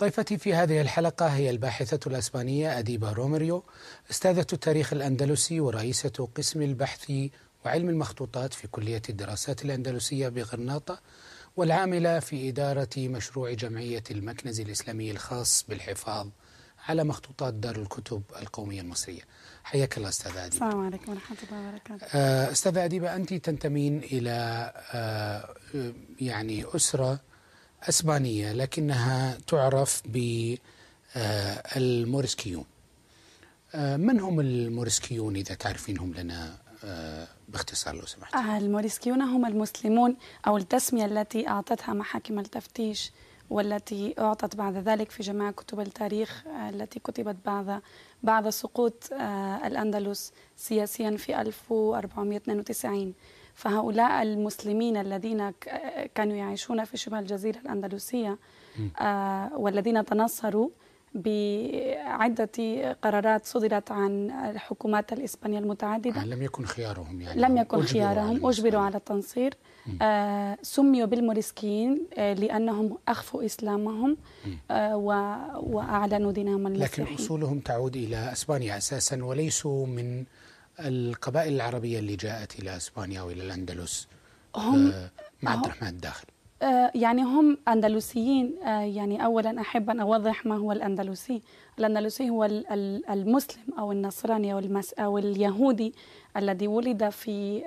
ضيفتي في هذه الحلقة هي الباحثة الأسبانية أديبة روميريو أستاذة التاريخ الأندلسي ورئيسة قسم البحث وعلم المخطوطات في كلية الدراسات الأندلسية بغرناطة والعاملة في إدارة مشروع جمعية المكنز الإسلامي الخاص بالحفاظ على مخطوطات دار الكتب القومية المصرية حياك الله أستاذة أديبة السلام عليكم ورحمة الله وبركاته آه، أستاذة أديبة أنت تنتمين إلى آه، يعني أسرة اسبانيه لكنها تعرف ب الموريسكيون آه، من هم الموريسكيون اذا تعرفينهم لنا آه، باختصار لو سمحت آه، الموريسكيون هم المسلمون او التسميه التي اعطتها محاكم التفتيش والتي أعطت بعد ذلك في جميع كتب التاريخ التي كتبت بعد بعد سقوط الأندلس سياسيا في 1492 فهؤلاء المسلمين الذين كانوا يعيشون في شبه الجزيرة الأندلسية آه، والذين تنصروا بعدة قرارات صدرت عن الحكومات الإسبانية المتعددة آه، لم يكن خيارهم يعني لم يكن أجبروا خيارهم على أجبروا على التنصير آه سميوا بالموريسكيين آه لأنهم أخفوا إسلامهم آه وأعلنوا دينهم المسيحي لكن أصولهم تعود إلى أسبانيا أساسا وليسوا من القبائل العربية اللي جاءت إلى إسبانيا وإلى الأندلس هم آه، مع عبد الرحمن الداخل آه، يعني هم أندلسيين آه، يعني أولا أحب أن أوضح ما هو الأندلسي الأندلسي هو المسلم أو النصراني أو, المس أو اليهودي الذي ولد في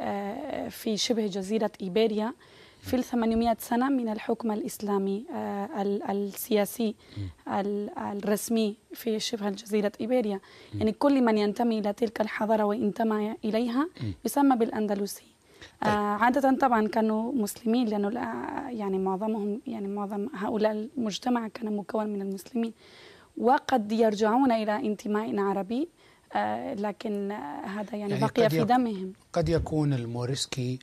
في شبه جزيرة إيبيريا في ال 800 سنة من الحكم الإسلامي آه، السياسي الرسمي في شبه جزيرة إيبيريا يعني كل من ينتمي إلى تلك الحضارة وانتمى إليها يسمى بالأندلسي آه، طيب. عادة طبعا كانوا مسلمين لأنه يعني معظمهم يعني معظم هؤلاء المجتمع كان مكون من المسلمين وقد يرجعون إلى انتماء عربي آه، لكن هذا يعني, يعني بقي في دمهم قد يكون الموريسكي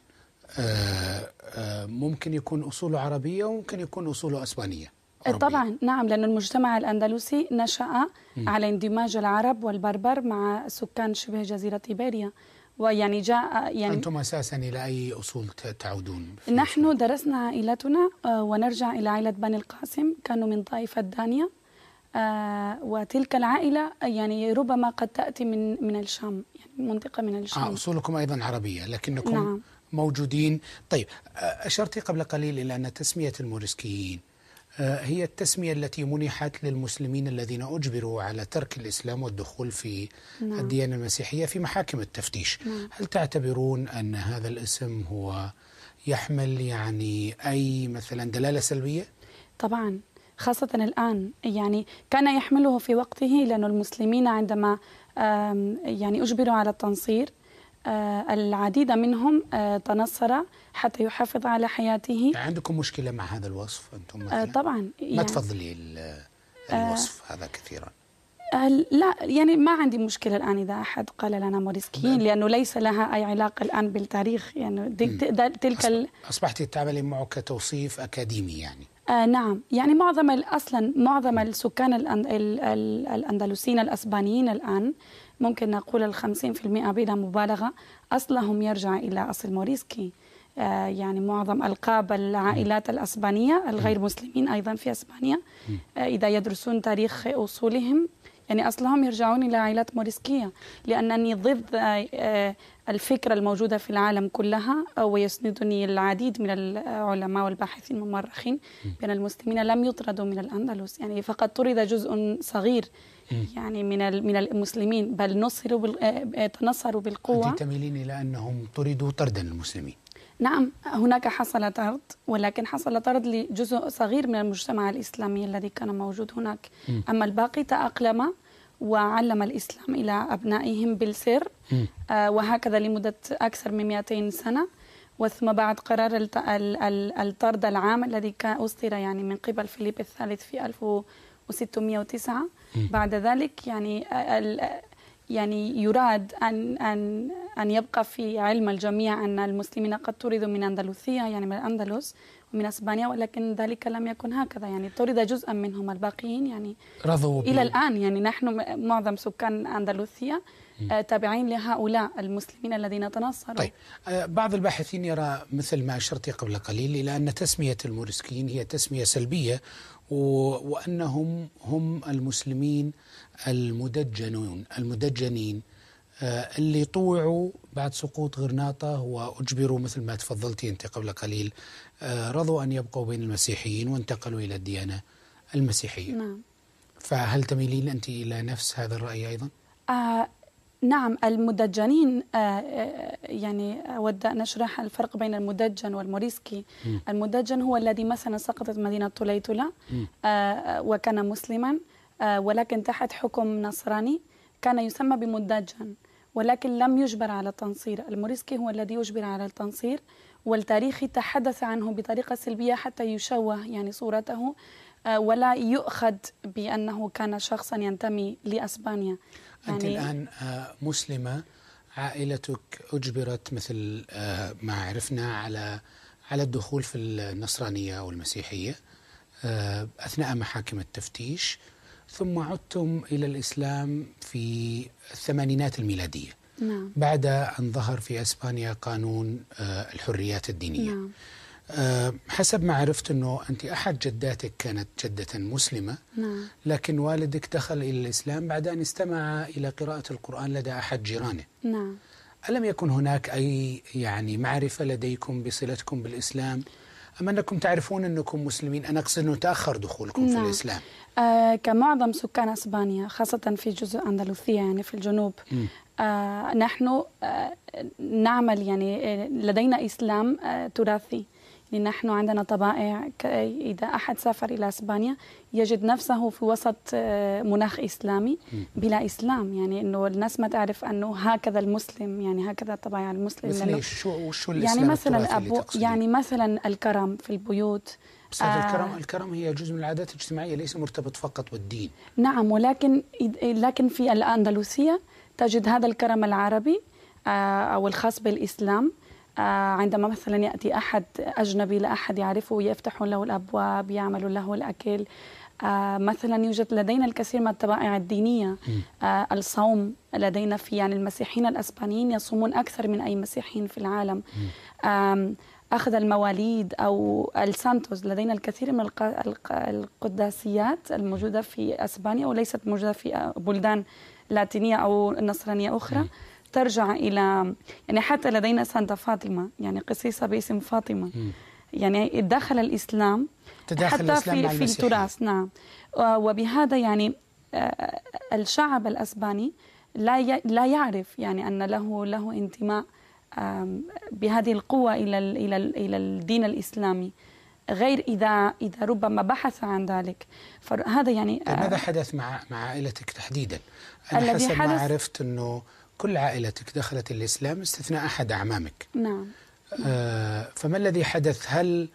آه، آه، ممكن يكون أصوله عربية وممكن يكون أصوله أسبانية آه، عربية. طبعا نعم لأن المجتمع الأندلسي نشأ م. على اندماج العرب والبربر مع سكان شبه جزيرة إيبيريا ويعني جاء يعني أنتم أساسا إلى أي أصول تعودون؟ نحن درسنا عائلتنا ونرجع إلى عائلة بني القاسم كانوا من طائفة دانيا وتلك العائلة يعني ربما قد تأتي من من الشام يعني منطقة من الشام آه أصولكم أيضا عربية لكنكم نعم. موجودين طيب أشرت قبل قليل إلى أن تسمية الموريسكيين هي التسمية التي منحت للمسلمين الذين أجبروا على ترك الإسلام والدخول في نعم. الديانة المسيحية في محاكم التفتيش نعم. هل تعتبرون أن هذا الاسم هو يحمل يعني أي مثلا دلالة سلبية؟ طبعا خاصة الآن يعني كان يحمله في وقته لأن المسلمين عندما يعني أجبروا على التنصير آه، العديد منهم آه، تنصر حتى يحافظ على حياته يعني عندكم مشكلة مع هذا الوصف أنتم آه، مثلا؟ طبعا ما يعني تفضلي الوصف هذا كثيرا لا يعني ما عندي مشكلة الآن إذا أحد قال لنا موريسكيين لأنه ليس لها أي علاقة الآن بالتاريخ يعني تلك أصبحت تعملي معه كتوصيف أكاديمي يعني آه نعم يعني معظم اصلا معظم السكان الأندلسيين الاسبانيين الان ممكن نقول الخمسين في المئة بلا مبالغة أصلهم يرجع إلى أصل موريسكي آه، يعني معظم ألقاب العائلات الأسبانية الغير مسلمين أيضا في أسبانيا آه، إذا يدرسون تاريخ أصولهم يعني أصلهم يرجعون إلى عائلات موريسكية لأنني ضد آه، الفكرة الموجودة في العالم كلها ويسندني العديد من العلماء والباحثين المؤرخين بأن المسلمين لم يطردوا من الأندلس يعني فقد طرد جزء صغير يعني من من المسلمين بل نصروا آه، آه، تنصروا بالقوة أنت تميلين إلى أنهم طردوا طردا المسلمين نعم هناك حصل طرد ولكن حصل طرد لجزء صغير من المجتمع الإسلامي الذي كان موجود هناك م. أما الباقي تأقلم وعلم الإسلام إلى أبنائهم بالسر آه وهكذا لمدة أكثر من 200 سنة وثم بعد قرار الطرد العام الذي كان أصدر يعني من قبل فيليب الثالث في 1000 و609 بعد ذلك يعني يعني يراد أن أن أن يبقى في علم الجميع أن المسلمين قد طردوا من أندلسية يعني من الأندلس ومن أسبانيا ولكن ذلك لم يكن هكذا يعني طرد جزءا منهم الباقيين يعني رضوا إلى الآن يعني نحن معظم سكان أندلسية آه، تابعين لهؤلاء المسلمين الذين تناصروا طيب آه، بعض الباحثين يرى مثل ما أشرت قبل قليل إلى أن تسمية الموريسكيين هي تسمية سلبية وأنهم هم المسلمين المدجنون المدجنين آه، اللي طوعوا بعد سقوط غرناطة وأجبروا مثل ما تفضلتي أنت قبل قليل آه، رضوا أن يبقوا بين المسيحيين وانتقلوا إلى الديانة المسيحية نعم فهل تميلين أنت إلى نفس هذا الرأي أيضا؟ آه نعم المدجنين آه، آه، آه، يعني أود أن أشرح الفرق بين المدجن والموريسكي م. المدجن هو الذي مثلا سقطت مدينة طليطلة وكان مسلما ولكن تحت حكم نصراني كان يسمى بمدجن ولكن لم يجبر على التنصير الموريسكي هو الذي يجبر على التنصير والتاريخ تحدث عنه بطريقة سلبية حتى يشوه يعني صورته ولا يؤخذ بأنه كان شخصا ينتمي لأسبانيا أنت يعني الآن آه، مسلمة عائلتك أجبرت مثل آه، ما عرفنا على على الدخول في النصرانية والمسيحية آه، أثناء محاكم التفتيش ثم عدتم إلى الإسلام في الثمانينات الميلادية نعم. بعد أن ظهر في أسبانيا قانون الحريات الدينية نعم. أه، حسب ما عرفت أنه أنت أحد جداتك كانت جدة مسلمة نعم. لكن والدك دخل إلى الإسلام بعد أن استمع إلى قراءة القرآن لدى أحد جيرانه نعم ألم يكن هناك أي يعني معرفة لديكم بصلتكم بالإسلام؟ أم أنكم تعرفون أنكم مسلمين أنا أقصد أنه تأخر دخولكم نعم. في الإسلام آه كمعظم سكان أسبانيا خاصة في جزء أندلسية يعني في الجنوب آه نحن آه نعمل يعني أه، لدينا إسلام آه تراثي لنحن عندنا طبائع إذا أحد سافر إلى إسبانيا يجد نفسه في وسط آه، مناخ إسلامي بلا إسلام يعني أنه الناس ما تعرف أنه هكذا المسلم يعني هكذا طبائع المسلم مثل شو شو يعني الإسلام يعني مثلا أبو يعني مثلا الكرم في البيوت آه الكرم الكرم هي جزء من العادات الاجتماعية ليس مرتبط فقط بالدين نعم ولكن إيه، لكن في الأندلسية تجد هذا الكرم العربي آه، أو الخاص بالإسلام آه، عندما مثلا يأتي أحد أجنبي لا أحد يعرفه يفتحون له الأبواب يعمل له الأكل آه، مثلا يوجد لدينا الكثير من الطبائع الدينية آه، الصوم لدينا في يعني المسيحيين الأسبانيين يصومون أكثر من أي مسيحيين في العالم أخذ المواليد أو السانتوس لدينا الكثير من القداسيات الموجودة في أسبانيا وليست موجودة في بلدان لاتينية أو نصرانية أخرى مم. ترجع إلى يعني حتى لدينا سانتا فاطمة يعني قصيصة باسم فاطمة يعني دخل الإسلام تداخل حتى الإسلام في, في التراث نعم وبهذا يعني آه، الشعب الأسباني لا لا يعرف يعني أن له له انتماء بهذه القوة إلى إلى إلى الدين الإسلامي غير إذا إذا ربما بحث عن ذلك فهذا يعني آه، ماذا حدث مع مع عائلتك تحديدا؟ أنا حسب حدث ما عرفت أنه كل عائلتك دخلت الإسلام استثناء أحد أعمامك نعم آه فما الذي حدث هل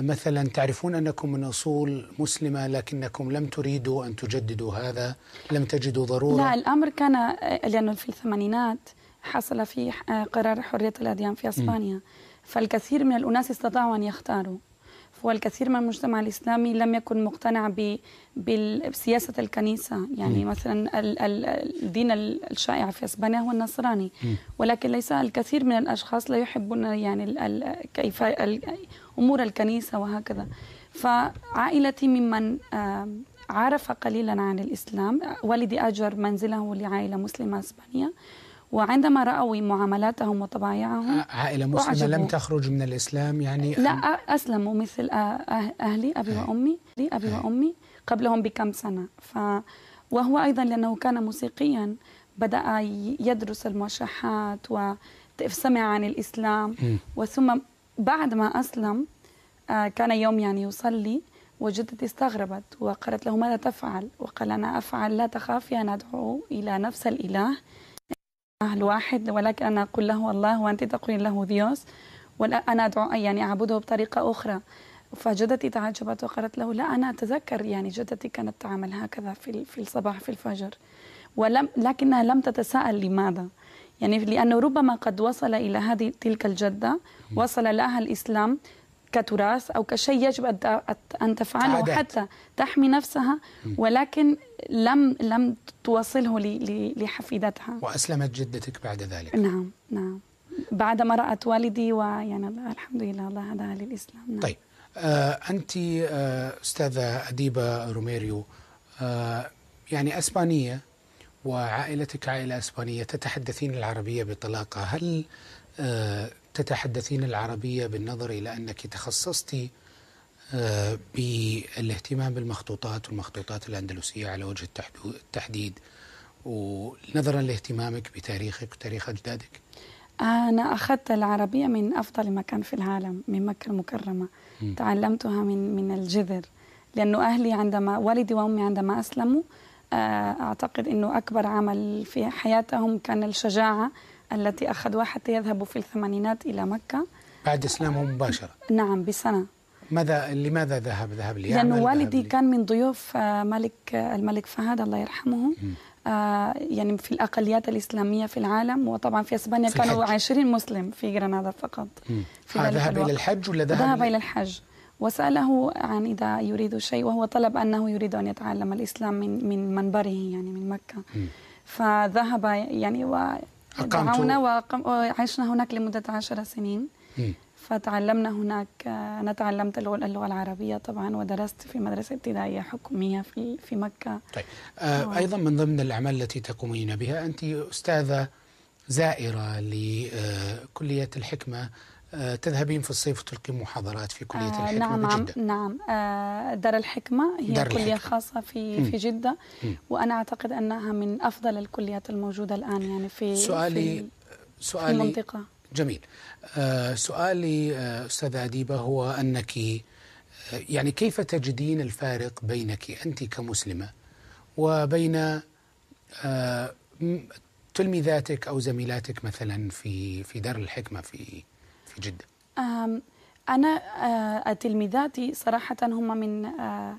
مثلا تعرفون أنكم من أصول مسلمة لكنكم لم تريدوا أن تجددوا هذا لم تجدوا ضرورة لا الأمر كان لأنه في الثمانينات حصل في آه، قرار حرية الأديان في أسبانيا م. فالكثير من الأناس استطاعوا أن يختاروا والكثير من المجتمع الإسلامي لم يكن مقتنع بسياسة الكنيسة يعني م. مثلا الدين الشائع في أسبانيا هو النصراني م. ولكن ليس الكثير من الأشخاص لا يحبون يعني كيف أمور الكنيسة وهكذا فعائلتي ممن عرف قليلا عن الإسلام والدي أجر منزله لعائلة مسلمة أسبانية وعندما رأوا معاملاتهم وطبايعهم عائلة مسلمة وعجبوا. لم تخرج من الإسلام يعني لا أسلموا مثل أه- أهلي أبي هي. وأمي لي أبي هي. وأمي قبلهم بكم سنة ف وهو أيضا لأنه كان موسيقيا بدأ يدرس الموشحات وسمع عن الإسلام م. وثم بعد ما أسلم آه، كان يوم يعني يصلي وجدتي استغربت وقالت له ماذا تفعل وقال أنا أفعل لا تخافي أن أدعو إلى نفس الإله الواحد ولكن أنا أقول له الله وأنت تقولين له ديوس ولا أنا أدعو يعني أعبده بطريقة أخرى فجدتي تعجبت وقالت له لا أنا أتذكر يعني جدتي كانت تعمل هكذا في في الصباح في الفجر ولم لكنها لم تتساءل لماذا يعني لأنه ربما قد وصل إلى هذه تلك الجدة وصل لها الإسلام كتراث أو كشيء يجب أن تفعله عادات. حتى تحمي نفسها ولكن لم لم توصله لحفيدتها وأسلمت جدتك بعد ذلك نعم نعم بعدما رأت والدي ويعني الحمد لله الله هذا للإسلام نعم. طيب آه أنت آه أستاذة أديبة روميريو آه يعني أسبانية وعائلتك عائلة أسبانية تتحدثين العربية بطلاقة هل آه، تتحدثين العربية بالنظر إلى أنك تخصصت آه، بالاهتمام بالمخطوطات والمخطوطات الأندلسية على وجه التحديد ونظرا لاهتمامك بتاريخك وتاريخ أجدادك أنا أخذت العربية من أفضل مكان في العالم من مكة المكرمة م. تعلمتها من من الجذر لأنه أهلي عندما والدي وأمي عندما أسلموا آه، أعتقد أنه أكبر عمل في حياتهم كان الشجاعة التي أخذوها حتى يذهبوا في الثمانينات إلى مكة بعد إسلامهم مباشرة نعم بسنة ماذا لماذا ذهب ذهب لي لأن والدي لي؟ كان من ضيوف آه، ملك آه، الملك فهد الله يرحمه م. آه، يعني في الأقليات الإسلامية في العالم وطبعا في أسبانيا في كانوا عشرين 20 مسلم في غرناطة فقط في آه ذهب إلى الحج ولا ذهب ذهب إلى الحج وسأله عن إذا يريد شيء وهو طلب أنه يريد أن يتعلم الإسلام من من منبره يعني من مكة م. فذهب يعني و أقامت هنا وعشنا هناك لمدة عشر سنين فتعلمنا هناك آه، أنا تعلمت اللغة العربية طبعا ودرست في مدرسة ابتدائية حكومية في في مكة طيب آه أيضا من ضمن الأعمال التي تقومين بها أنت أستاذة زائرة لكلية الحكمة آه، تذهبين في الصيف وتلقي محاضرات في كلية آه، الحكمة نعم،, نعم بجدة. نعم آه، دار الحكمة هي دار كلية الحكمة. خاصة في مم. في جدة مم. وأنا أعتقد أنها من أفضل الكليات الموجودة الآن يعني في سؤالي في سؤالي في المنطقة جميل سؤالي أستاذة أديبة هو أنك يعني كيف تجدين الفارق بينك أنت كمسلمة وبين تلميذاتك أو زميلاتك مثلا في في دار الحكمة في في جدة؟ أنا آه، تلميذاتي صراحة هم من آه،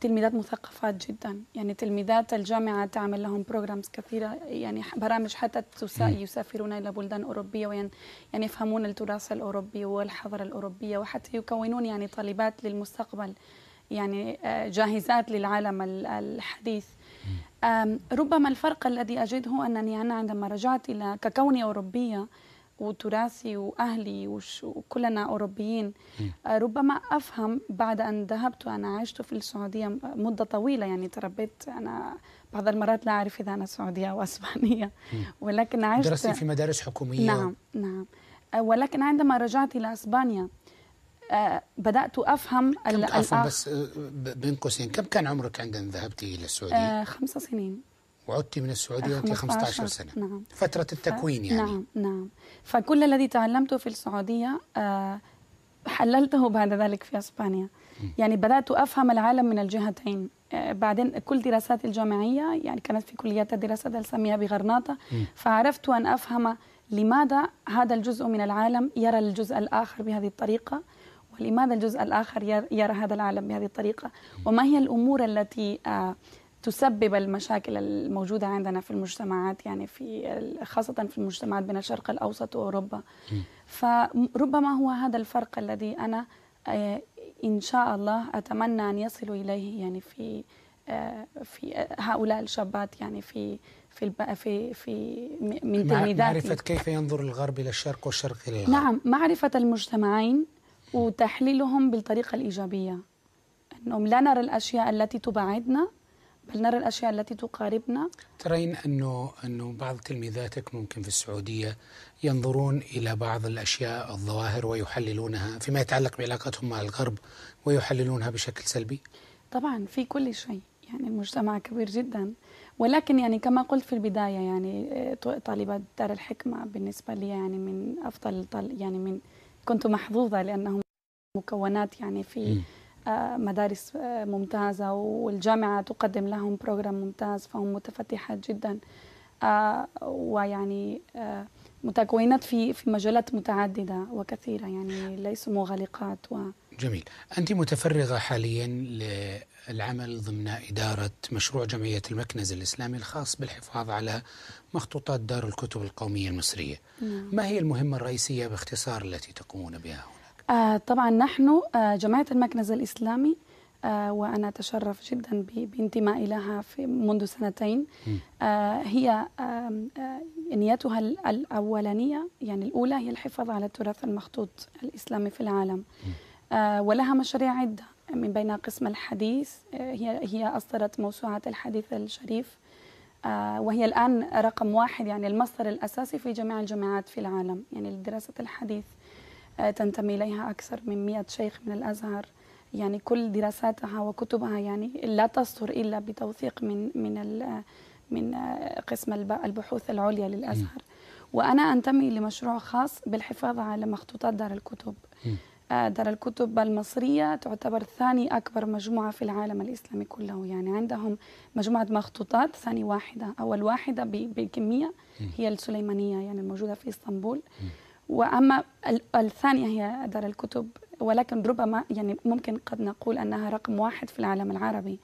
تلميذات مثقفات جدا يعني تلميذات الجامعة تعمل لهم بروجرامز كثيرة يعني برامج حتى يسافرون إلى بلدان أوروبية يعني يفهمون التراث الأوروبي والحضارة الأوروبية وحتى يكونون يعني طالبات للمستقبل يعني آه، جاهزات للعالم الحديث ربما الفرق الذي أجده أنني أنا عندما رجعت إلى ككوني أوروبية وتراثي وأهلي وكلنا أوروبيين آه، ربما أفهم بعد أن ذهبت أنا عشت في السعودية مدة طويلة يعني تربيت أنا بعض المرات لا أعرف إذا أنا سعودية أو أسبانية ولكن عشت درست في مدارس حكومية نعم نعم آه، ولكن عندما رجعت إلى أسبانيا آه، بدأت أفهم كم بس بين قوسين كم كان عمرك عندما ذهبت إلى السعودية؟ خمسة خمس سنين وعدت من السعودية وأنت 15 سنة نعم. فترة التكوين يعني نعم نعم فكل الذي تعلمته في السعودية آه، حللته بعد ذلك في أسبانيا يعني بدأت أفهم العالم من الجهتين آه، بعدين كل دراساتي الجامعية يعني كانت في كليات الدراسات السامية بغرناطة فعرفت أن أفهم لماذا هذا الجزء من العالم يرى الجزء الآخر بهذه الطريقة ولماذا الجزء الآخر يرى هذا العالم بهذه الطريقة وما هي الأمور التي آه، تسبب المشاكل الموجودة عندنا في المجتمعات يعني في خاصة في المجتمعات بين الشرق الأوسط وأوروبا فربما هو هذا الفرق الذي أنا آه، إن شاء الله أتمنى أن يصلوا إليه يعني في آه، في آه، هؤلاء الشابات يعني في في في في من تلميذاتي معرفة كيف ينظر الغرب إلى الشرق والشرق إلى الغرب نعم معرفة المجتمعين وتحليلهم بالطريقة الإيجابية أنهم لا نرى الأشياء التي تبعدنا بل نرى الأشياء التي تقاربنا ترين أنه, أنه بعض تلميذاتك ممكن في السعودية ينظرون إلى بعض الأشياء الظواهر ويحللونها فيما يتعلق بعلاقتهم مع الغرب ويحللونها بشكل سلبي طبعا في كل شيء يعني المجتمع كبير جدا ولكن يعني كما قلت في البداية يعني آه، طالبات دار الحكمة بالنسبة لي يعني من أفضل يعني من كنت محظوظة لأنهم مكونات يعني في م. آه، مدارس آه، ممتازة والجامعة تقدم لهم بروجرام ممتاز فهم متفتحات جدا آه، ويعني متكونات في في مجالات متعددة وكثيرة يعني ليسوا مغلقات و جميل أنت متفرغة حاليا للعمل ضمن إدارة مشروع جمعية المكنز الإسلامي الخاص بالحفاظ على مخطوطات دار الكتب القومية المصرية نعم. ما هي المهمة الرئيسية باختصار التي تقومون بها هنا؟ آه، طبعا نحن آه، جماعة المكنز الإسلامي آه، وأنا أتشرف جدا بانتمائي لها في منذ سنتين هي نيتها الأولانية يعني الأولى هي الحفاظ على التراث المخطوط الإسلامي في العالم ولها مشاريع عدة من بين قسم الحديث هي هي أصدرت موسوعة الحديث الشريف وهي الآن رقم واحد يعني المصدر الأساسي في جميع الجامعات في العالم يعني لدراسة الحديث آه، تنتمي إليها أكثر من 100 شيخ من الأزهر يعني كل دراساتها وكتبها يعني لا تصدر إلا بتوثيق من من من آه، قسم البحوث العليا للأزهر وأنا أنتمي لمشروع خاص بالحفاظ على مخطوطات دار الكتب آه، دار الكتب المصرية تعتبر ثاني أكبر مجموعة في العالم الإسلامي كله يعني عندهم مجموعة مخطوطات ثاني واحدة أول واحدة بكمية هي السليمانية يعني الموجودة في إسطنبول م. واما الثانيه هي دار الكتب ولكن ربما يعني ممكن قد نقول انها رقم واحد في العالم العربي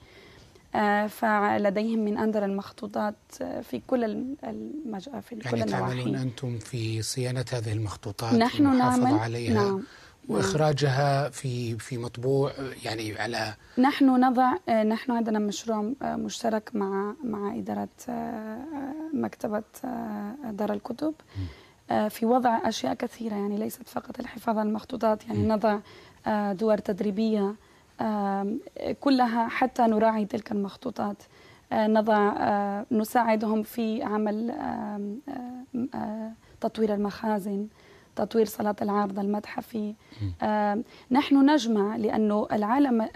آه، فلديهم من اندر المخطوطات آه، في كل المجال في كل يعني تعملون انتم في صيانه هذه المخطوطات نحن نعمل عليها نعم واخراجها في في مطبوع يعني على نحن نضع آه، نحن عندنا مشروع مشترك مع مع اداره مكتبه دار الكتب م. آه، في وضع أشياء كثيرة يعني ليست فقط الحفاظ على المخطوطات يعني نضع آه، دور تدريبية كلها حتى نراعي تلك المخطوطات آه، نضع نساعدهم في عمل تطوير المخازن تطوير صلاة العارضة المتحفي نحن نجمع لأنه العالم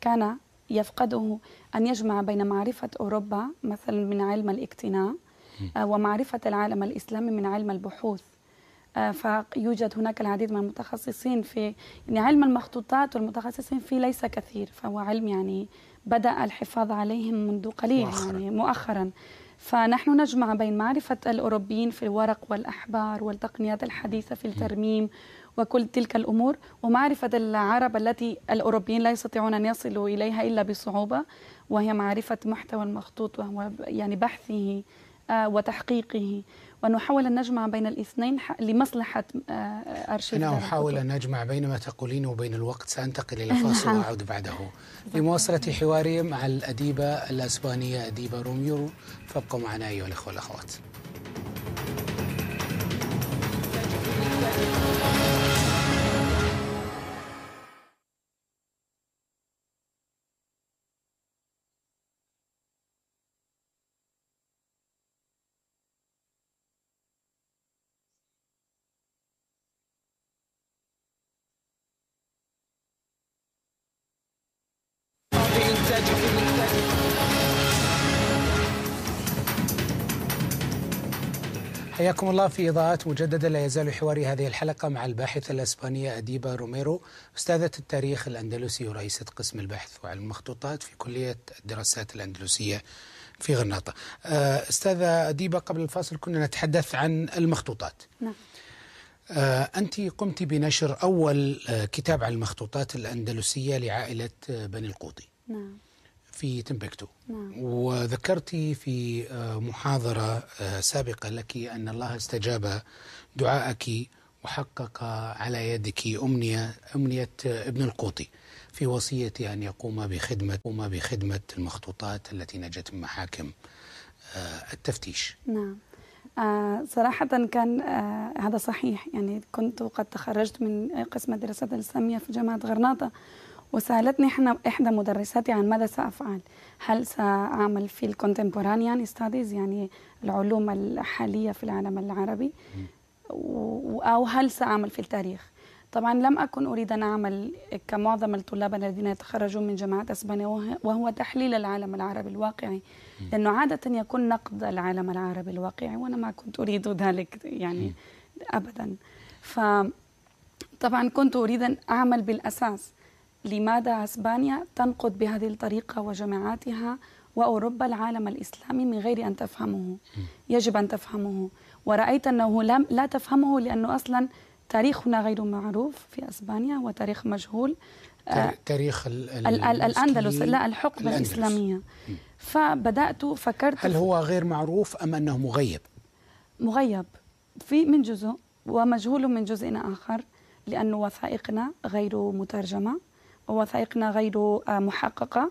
كان يفقده أن يجمع بين معرفة أوروبا مثلا من علم الاقتناء آه، ومعرفة العالم الإسلامي من علم البحوث آه، فيوجد هناك العديد من المتخصصين في يعني علم المخطوطات والمتخصصين فيه ليس كثير فهو علم يعني بدأ الحفاظ عليهم منذ قليل يعني مؤخرا. يعني مؤخرا فنحن نجمع بين معرفة الأوروبيين في الورق والأحبار والتقنيات الحديثة في الترميم وكل تلك الأمور ومعرفة العرب التي الأوروبيين لا يستطيعون أن يصلوا إليها إلا بصعوبة وهي معرفة محتوى المخطوط وهو يعني بحثه وتحقيقه ونحاول أن نجمع بين الاثنين لمصلحة آه، أرشيف أنا أحاول أن أجمع بين ما تقولين وبين الوقت سأنتقل إلى فاصل نعم. وأعود بعده لمواصلة حواري مع الأديبة الأسبانية أديبة روميو فابقوا معنا أيها الأخوة والأخوات حياكم الله في إضاءات مجددة لا يزال حواري هذه الحلقة مع الباحثة الأسبانية أديبا روميرو أستاذة التاريخ الأندلسي ورئيسة قسم البحث وعلم المخطوطات في كلية الدراسات الأندلسية في غرناطة آه، أستاذة أديبا قبل الفاصل كنا نتحدث عن المخطوطات نعم آه، أنت قمت بنشر أول آه، كتاب عن المخطوطات الأندلسية لعائلة بني القوطي نعم في تمبكتو نعم. وذكرتي في آه، محاضرة آه، سابقة لك أن الله استجاب دعائك وحقق على يدك أمنية أمنية ابن القوطي في وصية أن يقوم بخدمة بخدمة المخطوطات التي نجت من محاكم آه، التفتيش نعم آه صراحة كان آه هذا صحيح يعني كنت قد تخرجت من قسم الدراسات الإسلامية في جامعة غرناطة وسالتني احنا احدى مدرساتي عن ماذا سافعل هل ساعمل في الكونتمبورانيان ستاديز يعني العلوم الحاليه في العالم العربي او هل ساعمل في التاريخ طبعا لم اكن اريد ان اعمل كمعظم الطلاب الذين يتخرجون من جامعات اسبانيا وهو تحليل العالم العربي الواقعي لانه عاده يكون نقد العالم العربي الواقعي وانا ما كنت اريد ذلك يعني ابدا ف طبعا كنت اريد ان اعمل بالاساس لماذا اسبانيا تنقد بهذه الطريقه وجماعاتها واوروبا العالم الاسلامي من غير ان تفهمه يجب ان تفهمه ورايت انه لم لا تفهمه لانه اصلا تاريخنا غير معروف في اسبانيا هو آه، تاريخ مجهول تاريخ الاندلس لا الحقبه الأندلس. الاسلاميه فبدات فكرت هل هو غير معروف ام انه مغيب مغيب في من جزء ومجهول من جزء اخر لأن وثائقنا غير مترجمة وثائقنا غير آه، محققة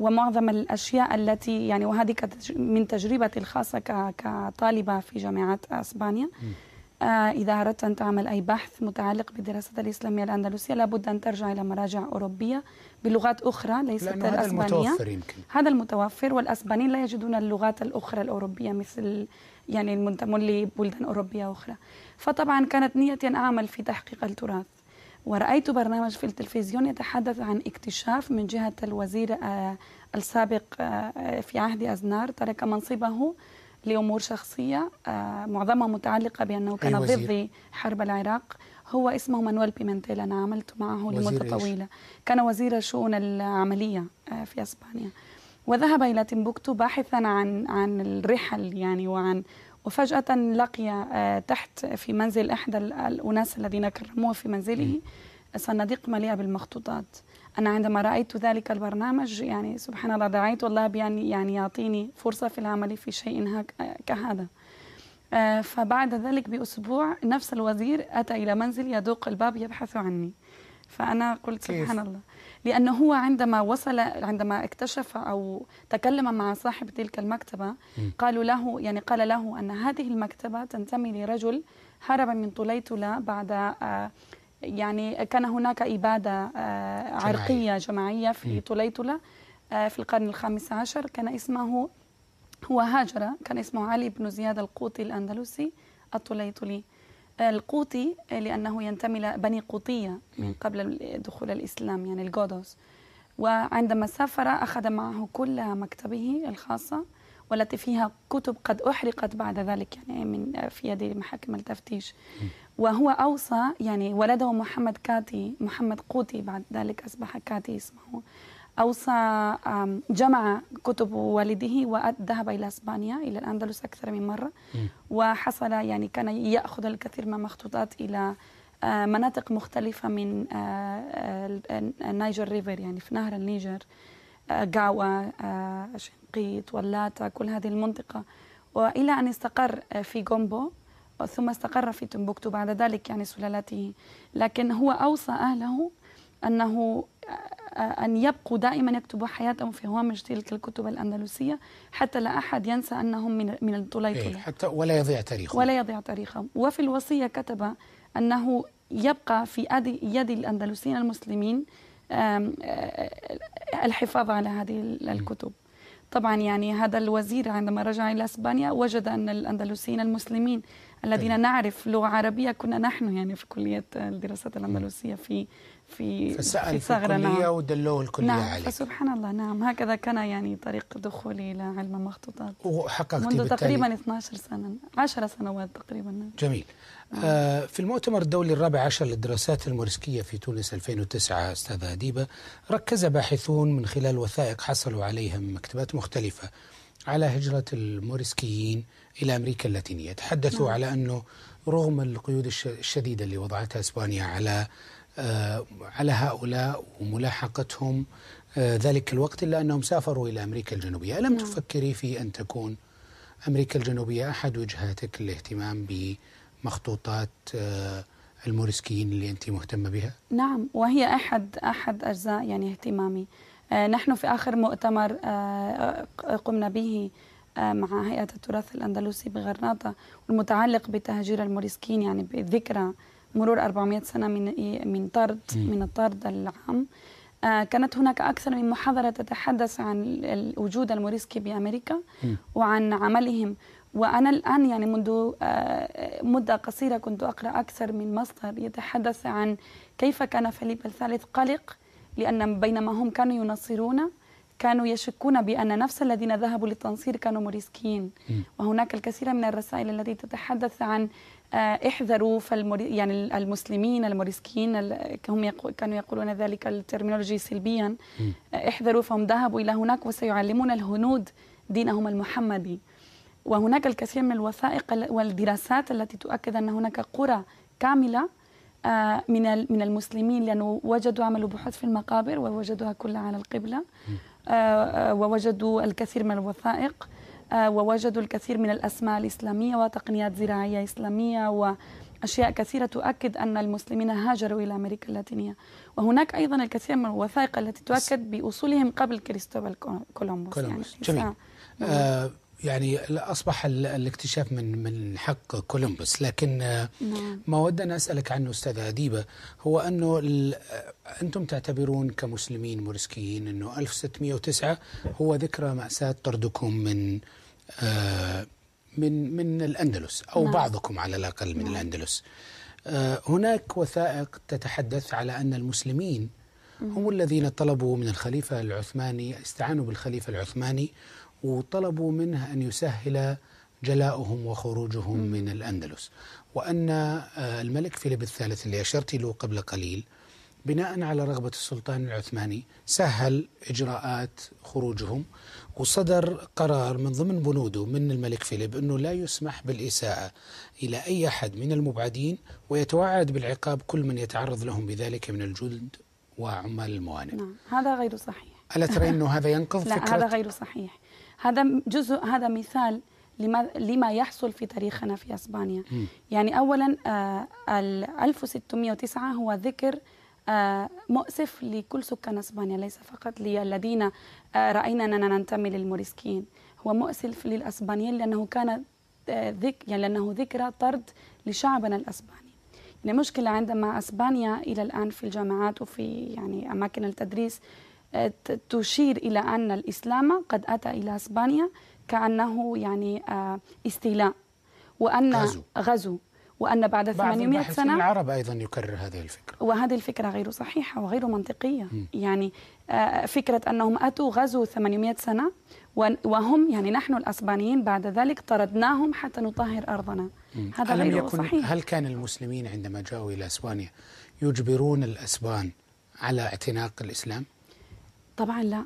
ومعظم الأشياء التي يعني وهذه من تجربتي الخاصة كطالبة في جامعة أسبانيا آه، إذا أردت أن تعمل أي بحث متعلق بالدراسة الإسلامية الأندلسية لابد أن ترجع إلى مراجع أوروبية بلغات أخرى ليست الأسبانية هذا المتوفر يمكن هذا المتوفر والأسبانيين لا يجدون اللغات الأخرى الأوروبية مثل يعني المنتمون لبلدان أوروبية أخرى فطبعا كانت نيتي أن أعمل في تحقيق التراث ورأيت برنامج في التلفزيون يتحدث عن اكتشاف من جهة الوزير آه، السابق آه، في عهد أزنار ترك منصبه لأمور شخصية آه، معظمها متعلقة بأنه كان ضد حرب العراق هو اسمه مانويل بيمنتيل أنا عملت معه لمدة طويلة كان وزير الشؤون العملية في أسبانيا وذهب إلى تمبوكتو باحثا عن عن الرحل يعني وعن وفجأة لقي آه، تحت في منزل إحدى الأناس الذين كرموه في منزله صناديق مليئة بالمخطوطات أنا عندما رأيت ذلك البرنامج يعني سبحان الله دعيت الله بأن يعني يعطيني فرصة في العمل في شيء آه، كهذا آه، فبعد ذلك بأسبوع نفس الوزير أتى إلى منزلي يدق الباب يبحث عني فأنا قلت سبحان الله لأنه هو عندما وصل عندما اكتشف أو تكلم مع صاحب تلك المكتبة قالوا له يعني قال له أن هذه المكتبة تنتمي لرجل هرب من طليتلة بعد آه، يعني كان هناك إبادة آه، عرقية جماعية في طليتلة آه، في القرن الخامس عشر كان اسمه هو هاجر كان اسمه علي بن زياد القوطي الأندلسي الطليطلي القوطي آه، لأنه ينتمي لبني قوطية من قبل دخول الإسلام يعني الجودوس وعندما سافر أخذ معه كل مكتبه الخاصة والتي فيها كتب قد أحرقت بعد ذلك يعني من آه، في يد محاكم التفتيش وهو أوصى يعني ولده محمد كاتي محمد قوتي بعد ذلك أصبح كاتي اسمه أوصى جمع كتب والده وذهب إلى إسبانيا إلى الأندلس أكثر من مرة وحصل يعني كان يأخذ الكثير من المخطوطات إلى آه، مناطق مختلفة من آه، آه، النيجر ريفر يعني في نهر النيجر قاوة شنقيط ولاتا كل هذه المنطقة وإلى أن استقر في غومبو ثم استقر في تمبوكتو بعد ذلك يعني سلالته لكن هو أوصى أهله أنه أن يبقوا دائما يكتبوا حياتهم في هوامش تلك الكتب الأندلسية حتى لا أحد ينسى أنهم من من الطليطلة إيه، حتى ولا يضيع تاريخهم ولا يضيع تاريخهم وفي الوصية كتب أنه يبقى في يد الأندلسيين المسلمين آه، الحفاظ على هذه الكتب طبعا يعني هذا الوزير عندما رجع إلى إسبانيا وجد أن الأندلسيين المسلمين الذين إيه. نعرف لغة عربية كنا نحن يعني في كلية الدراسات الأندلسية في في فسأل في, ثغرة الكلية نعم. ودلوه الكلية نعم عليك فسبحان الله نعم هكذا كان يعني طريق دخولي إلى علم المخطوطات وحققت منذ بالتالي. تقريبا 12 سنة 10 سنوات تقريبا جميل نعم. آه في المؤتمر الدولي الرابع عشر للدراسات الموريسكية في تونس 2009 أستاذة أديبة ركز باحثون من خلال وثائق حصلوا عليها من مكتبات مختلفة على هجرة الموريسكيين إلى أمريكا اللاتينية تحدثوا نعم. على أنه رغم القيود الشديدة اللي وضعتها إسبانيا على آه، على هؤلاء وملاحقتهم آه، ذلك الوقت إلا أنهم سافروا إلى أمريكا الجنوبية ألم نعم. تفكري في أن تكون أمريكا الجنوبية أحد وجهاتك للاهتمام بمخطوطات آه، الموريسكيين اللي أنت مهتمة بها؟ نعم وهي أحد أحد أجزاء يعني اهتمامي نحن في آخر مؤتمر قمنا به مع هيئة التراث الأندلسي بغرناطة والمتعلق بتهجير الموريسكيين يعني بذكرى مرور 400 سنة من إيه، من طرد من الطرد العام آه، كانت هناك أكثر من محاضرة تتحدث عن الوجود الموريسكي بأمريكا وعن عملهم وأنا الآن يعني منذ آه، مدة قصيرة كنت أقرأ أكثر من مصدر يتحدث عن كيف كان فيليب الثالث قلق لأن بينما هم كانوا ينصرون كانوا يشكون بأن نفس الذين ذهبوا للتنصير كانوا موريسكيين وهناك الكثير من الرسائل التي تتحدث عن آه، احذروا فالمري... يعني المسلمين الموريسكيين هم يقو... كانوا يقولون ذلك الترمينولوجي سلبيا آه، احذروا فهم ذهبوا الى هناك وسيعلمون الهنود دينهم المحمدي وهناك الكثير من الوثائق والدراسات التي تؤكد ان هناك قرى كامله آه، من من المسلمين لانه وجدوا عملوا بحوث في المقابر ووجدوها كلها على القبله ووجدوا الكثير من الوثائق ووجدوا الكثير من الأسماء الإسلامية وتقنيات زراعية إسلامية و أشياء كثيرة تؤكد أن المسلمين هاجروا إلى أمريكا اللاتينية وهناك أيضا الكثير من الوثائق التي تؤكد بأصولهم قبل كريستوفال كولومبوس, كولومبوس. يعني جميل. آه يعني اصبح الاكتشاف من من حق كولومبوس لكن آه، نعم. ما ما ودنا اسالك عنه استاذه اديبه هو انه آه، انتم تعتبرون كمسلمين مورسكيين انه 1609 هو ذكرى ماساه طردكم من آه، من من الاندلس او نعم. بعضكم على الاقل من نعم. الاندلس هناك وثائق تتحدث على ان المسلمين هم الذين طلبوا من الخليفه العثماني استعانوا بالخليفه العثماني وطلبوا منه أن يسهل جلاؤهم وخروجهم م. من الأندلس وأن آه، الملك فيليب الثالث اللي أشرت له قبل قليل بناء على رغبة السلطان العثماني سهل إجراءات خروجهم وصدر قرار من ضمن بنوده من الملك فيليب أنه لا يسمح بالإساءة إلى أي أحد من المبعدين ويتوعد بالعقاب كل من يتعرض لهم بذلك من الجلد وعمال الموانئ نعم هذا غير صحيح ألا ترى أنه هذا ينقض لا فكرة؟ هذا غير صحيح هذا جزء هذا مثال لما لما يحصل في تاريخنا في اسبانيا م. يعني اولا آه، ال 1609 هو ذكر آه، مؤسف لكل سكان اسبانيا ليس فقط للذين آه، راينا اننا ننتمي للموريسكيين هو مؤسف للاسبانيين لانه كان ذك يعني لانه ذكرى طرد لشعبنا الاسباني المشكلة يعني عندما أسبانيا إلى الآن في الجامعات وفي يعني أماكن التدريس آه، تشير إلى أن الإسلام قد أتى إلى إسبانيا كأنه يعني آه، استيلاء وأن غزو, غزو وأن بعد 800 بعض سنة العرب أيضا يكرر هذه الفكرة وهذه الفكرة غير صحيحة وغير منطقية م. يعني آه، فكرة أنهم أتوا غزو 800 سنة وهم يعني نحن الأسبانيين بعد ذلك طردناهم حتى نطهر أرضنا م. هذا غير يكن صحيح هل كان المسلمين عندما جاءوا إلى أسبانيا يجبرون الأسبان على اعتناق الإسلام؟ طبعا لا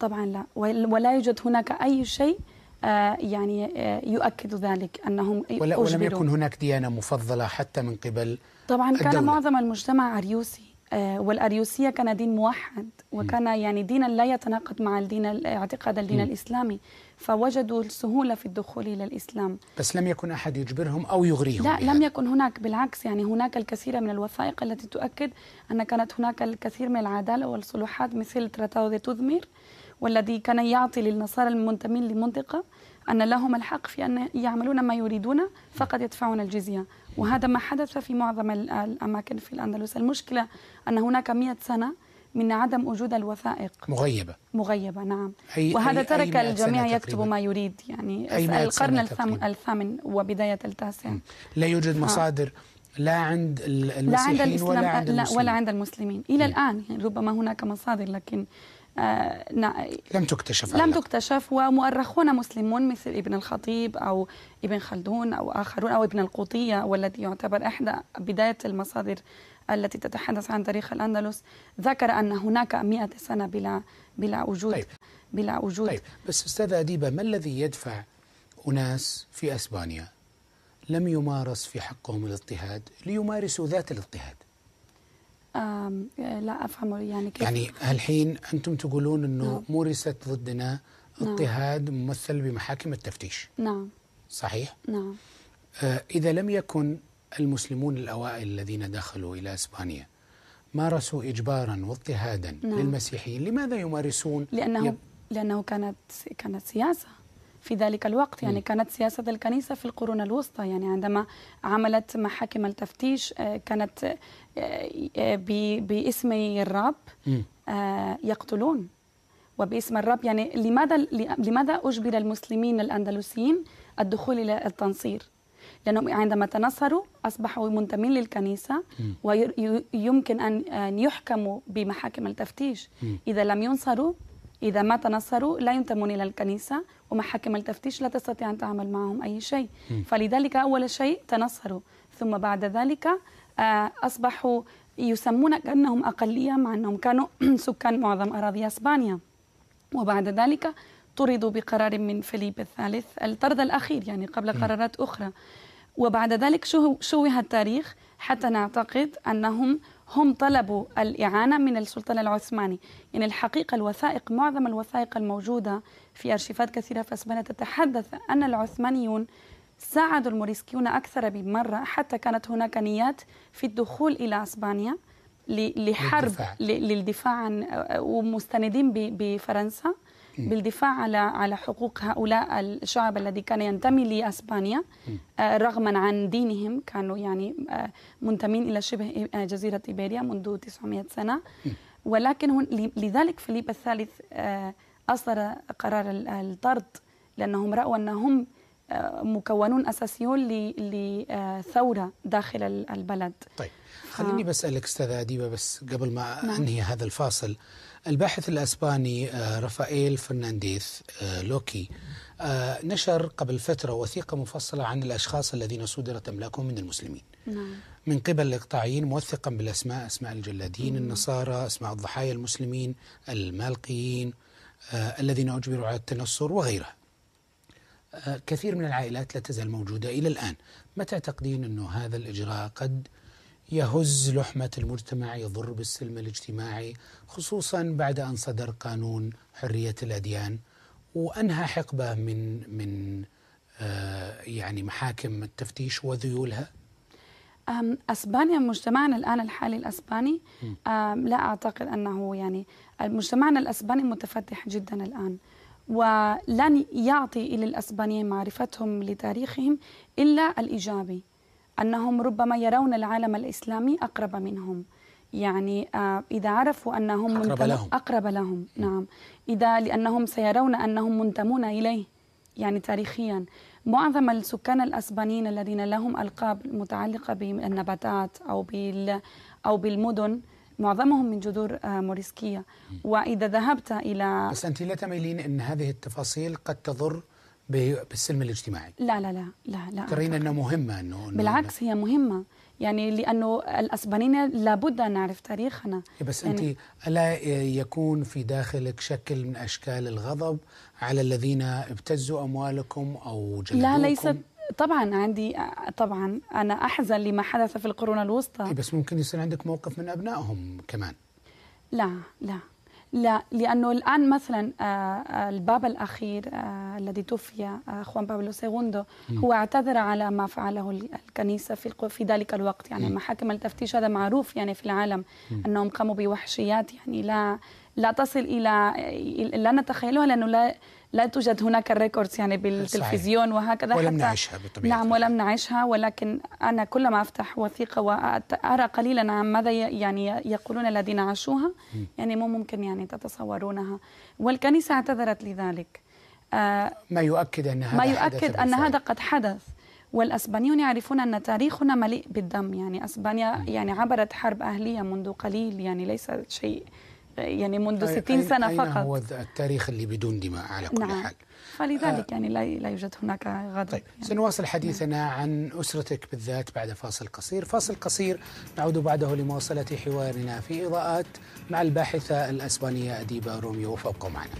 طبعا لا ولا يوجد هناك أي شيء آه، يعني آه، يؤكد ذلك أنهم ولا ولم يكن هناك ديانة مفضلة حتى من قبل طبعا الدولة. كان معظم المجتمع عريوسي آه، والأريوسية كان دين موحد وكان يعني دينا لا يتناقض مع الدين اعتقاد الدين م. الإسلامي فوجدوا السهولة في الدخول إلى الإسلام بس لم يكن أحد يجبرهم أو يغريهم لا بها. لم يكن هناك بالعكس يعني هناك الكثير من الوثائق التي تؤكد أن كانت هناك الكثير من العدالة والصلوحات مثل تراتاو دي تودمير والذي كان يعطي للنصارى المنتمين لمنطقة أن لهم الحق في أن يعملون ما يريدون فقد يدفعون الجزية وهذا ما حدث في معظم الأماكن في الأندلس المشكلة أن هناك مئة سنة من عدم وجود الوثائق مغيبة مغيبة نعم أي وهذا أي ترك أي الجميع يكتب ما يريد يعني القرن الثامن, وبداية التاسع لا يوجد آه. مصادر لا عند المسيحيين لا عند ولا عند المسلمين, ولا عند المسلمين. إلى م. الآن يعني ربما هناك مصادر لكن آه، لم تكتشف لم تكتشف ومؤرخون مسلمون مثل ابن الخطيب أو ابن خلدون أو آخرون أو ابن القوطية والذي يعتبر إحدى بداية المصادر التي تتحدث عن تاريخ الأندلس ذكر أن هناك 100 سنة بلا بلا وجود طيب. بلا وجود طيب بس أستاذة أديبة ما الذي يدفع أناس في أسبانيا لم يمارس في حقهم الاضطهاد ليمارسوا ذات الاضطهاد لا أفهم يعني كيف يعني الحين أنتم تقولون أنه نعم. مورست ضدنا نعم. اضطهاد نعم. ممثل بمحاكم التفتيش نعم صحيح؟ نعم آه إذا لم يكن المسلمون الأوائل الذين دخلوا إلى إسبانيا مارسوا إجبارا واضطهادا نعم. للمسيحيين لماذا يمارسون؟ لأنه, يب... لأنه كانت كانت سياسة في ذلك الوقت يعني كانت سياسة الكنيسة في القرون الوسطى يعني عندما عملت محاكم التفتيش آه، كانت آه، آه، باسم الرب يقتلون وباسم الرب يعني لماذا لماذا اجبر المسلمين الاندلسيين الدخول الى التنصير؟ لانهم عندما تنصروا اصبحوا منتمين للكنيسه ويمكن ان يحكموا بمحاكم التفتيش اذا لم ينصروا إذا ما تنصروا لا ينتمون إلى الكنيسة ومحاكم التفتيش لا تستطيع أن تعمل معهم أي شيء فلذلك أول شيء تنصروا ثم بعد ذلك آه، أصبحوا يسمون كأنهم أقلية مع أنهم كانوا سكان معظم أراضي أسبانيا وبعد ذلك طردوا بقرار من فيليب الثالث الطرد الأخير يعني قبل قرارات أخرى وبعد ذلك شوه التاريخ حتى نعتقد أنهم هم طلبوا الإعانة من السلطان العثماني يعني الحقيقة الوثائق معظم الوثائق الموجودة في أرشيفات كثيرة في أسبانيا تتحدث أن العثمانيون ساعدوا الموريسكيون أكثر بمرة حتى كانت هناك نيات في الدخول إلى أسبانيا لحرب للدفاع عن آه، ومستندين بفرنسا إيه. بالدفاع على على حقوق هؤلاء الشعب الذي كان ينتمي لاسبانيا إيه. آه، رغما عن دينهم كانوا يعني آه، منتمين الى شبه آه، جزيره ايبيريا منذ 900 سنه إيه. ولكن لذلك فيليب الثالث اصدر قرار الطرد لانهم راوا انهم مكونون اساسيون لثوره داخل البلد. طيب خليني بسالك استاذه اديبه بس قبل ما نعم. انهي هذا الفاصل الباحث الاسباني آه، رافائيل فرنانديز آه، لوكي آه، نشر قبل فتره وثيقه مفصله عن الاشخاص الذين صدرت املاكهم من المسلمين. نعم. من قبل الاقطاعيين موثقا بالاسماء اسماء الجلادين، مم. النصارى، اسماء الضحايا المسلمين، المالقيين، الذين اجبروا على التنصر وغيرها. كثير من العائلات لا تزال موجوده الى الان. متى تعتقدين انه هذا الاجراء قد يهز لحمة المجتمع يضر بالسلم الاجتماعي خصوصا بعد أن صدر قانون حرية الأديان وأنهى حقبة من من آه، يعني محاكم التفتيش وذيولها اسبانيا مجتمعنا الان الحالي الاسباني لا اعتقد انه يعني مجتمعنا الاسباني متفتح جدا الان ولن يعطي الى الاسبانيين معرفتهم لتاريخهم الا الايجابي أنهم ربما يرون العالم الإسلامي أقرب منهم يعني آه، إذا عرفوا أنهم أقرب لهم أقرب لهم نعم إذا لأنهم سيرون أنهم منتمون إليه يعني تاريخيا معظم السكان الأسبانيين الذين لهم ألقاب متعلقة بالنباتات أو بال أو بالمدن معظمهم من جذور آه، موريسكية وإذا ذهبت إلى بس أنت لا تميلين أن هذه التفاصيل قد تضر بالسلم الاجتماعي لا لا لا لا لا ترين انه مهمه انه بالعكس هي مهمه يعني لانه الاسبانيين لابد ان نعرف تاريخنا إيه، بس يعني انت الا يكون في داخلك شكل من اشكال الغضب على الذين ابتزوا اموالكم او جلدوكم لا ليست طبعا عندي طبعا انا احزن لما حدث في القرون الوسطى إيه، بس ممكن يصير عندك موقف من ابنائهم كمان لا لا لا لانه الان مثلا آه، آه، البابا الاخير آه، الذي توفي خوان بابلو سيغوندو هو اعتذر على ما فعله الكنيسه في في ذلك الوقت يعني محاكم التفتيش هذا معروف يعني في العالم انهم قاموا بوحشيات يعني لا لا تصل الى لا نتخيلها لانه لا لا توجد هناك ريكوردز يعني بالتلفزيون صحيح. وهكذا ولم نعيشها بطبيعة نعم ولم نعيشها ولكن أنا كلما أفتح وثيقة وأرى قليلا عن ماذا يعني يقولون الذين عاشوها يعني مو ممكن يعني تتصورونها والكنيسة اعتذرت لذلك آه، ما يؤكد أن هذا ما يؤكد أن هذا قد حدث والاسبانيون يعرفون ان تاريخنا مليء بالدم يعني اسبانيا يعني عبرت حرب اهليه منذ قليل يعني ليس شيء يعني منذ 60 سنة أين فقط هو التاريخ اللي بدون دماء على كل نعم. حال فلذلك آه يعني لا لا يوجد هناك غضب طيب يعني سنواصل حديثنا نعم. عن أسرتك بالذات بعد فاصل قصير فاصل قصير نعود بعده لمواصلة حوارنا في إضاءات مع الباحثة الأسبانية أديبة روميو فابقوا معنا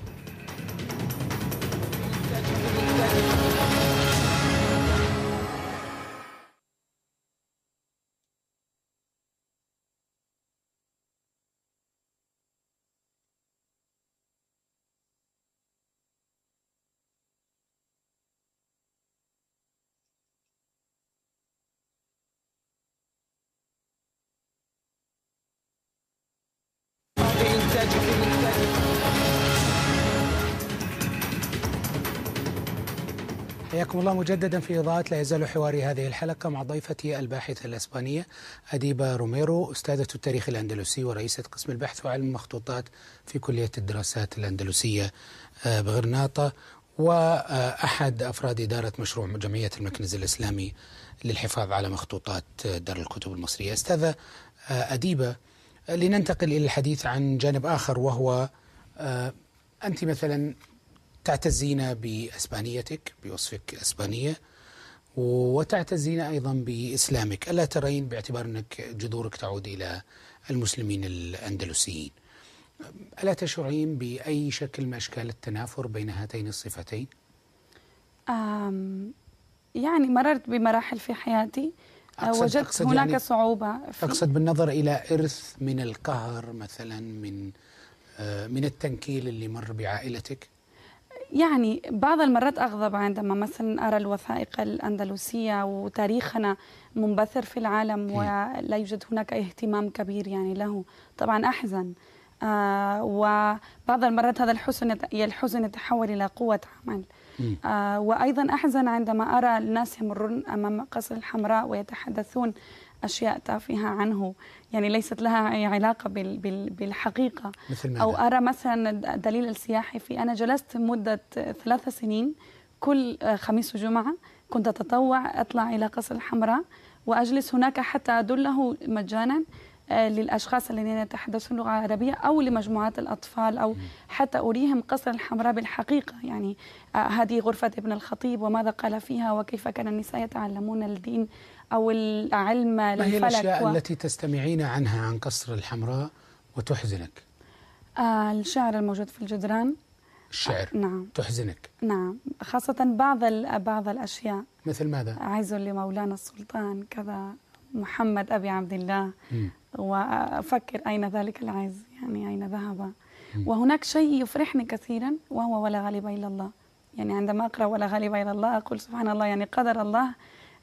حياكم الله مجددا في إضاءة لا يزال حواري هذه الحلقة مع ضيفتي الباحثة الإسبانية أديبة روميرو أستاذة التاريخ الأندلسي ورئيسة قسم البحث وعلم المخطوطات في كلية الدراسات الأندلسية آه، بغرناطة وأحد أفراد إدارة مشروع جمعية المكنز الإسلامي للحفاظ على مخطوطات دار الكتب المصرية أستاذة آه، أديبة لننتقل إلى الحديث عن جانب آخر وهو آه، أنت مثلا تعتزين باسبانيتك بوصفك اسبانيه وتعتزين ايضا باسلامك، الا ترين باعتبار انك جذورك تعود الى المسلمين الاندلسيين. الا تشعرين باي شكل من اشكال التنافر بين هاتين الصفتين؟ يعني مررت بمراحل في حياتي أقصد أه، وجدت أقصد يعني هناك يعني صعوبة في أقصد بالنظر إلى إرث من القهر مثلا من أه، من التنكيل اللي مر بعائلتك يعني بعض المرات أغضب عندما مثلا أرى الوثائق الأندلسية وتاريخنا منبثر في العالم ولا يوجد هناك اهتمام كبير يعني له طبعا أحزن آه وبعض المرات هذا الحزن الحزن يتحول إلى قوة عمل آه وأيضا أحزن عندما أرى الناس يمرون أمام قصر الحمراء ويتحدثون أشياء تافهة عنه يعني ليست لها أي علاقة بالحقيقة مثل أو أرى مثلا الدليل السياحي في أنا جلست مدة ثلاث سنين كل خميس وجمعة كنت أتطوع أطلع إلى قصر الحمراء وأجلس هناك حتى أدله مجانا آه، للاشخاص الذين يتحدثون اللغه العربيه او لمجموعات الاطفال او حتى اريهم قصر الحمراء بالحقيقه يعني آه، هذه غرفه ابن الخطيب وماذا قال فيها وكيف كان النساء يتعلمون الدين او العلم ما هي الاشياء و... التي تستمعين عنها عن قصر الحمراء وتحزنك؟ آه الشعر الموجود في الجدران الشعر آه نعم تحزنك نعم خاصة بعض بعض الأشياء مثل ماذا؟ عز لمولانا السلطان كذا محمد أبي عبد الله وأفكر أين ذلك العز يعني أين ذهب وهناك شيء يفرحني كثيرا وهو ولا غالب إلا الله يعني عندما أقرأ ولا غالب إلا الله أقول سبحان الله يعني قدر الله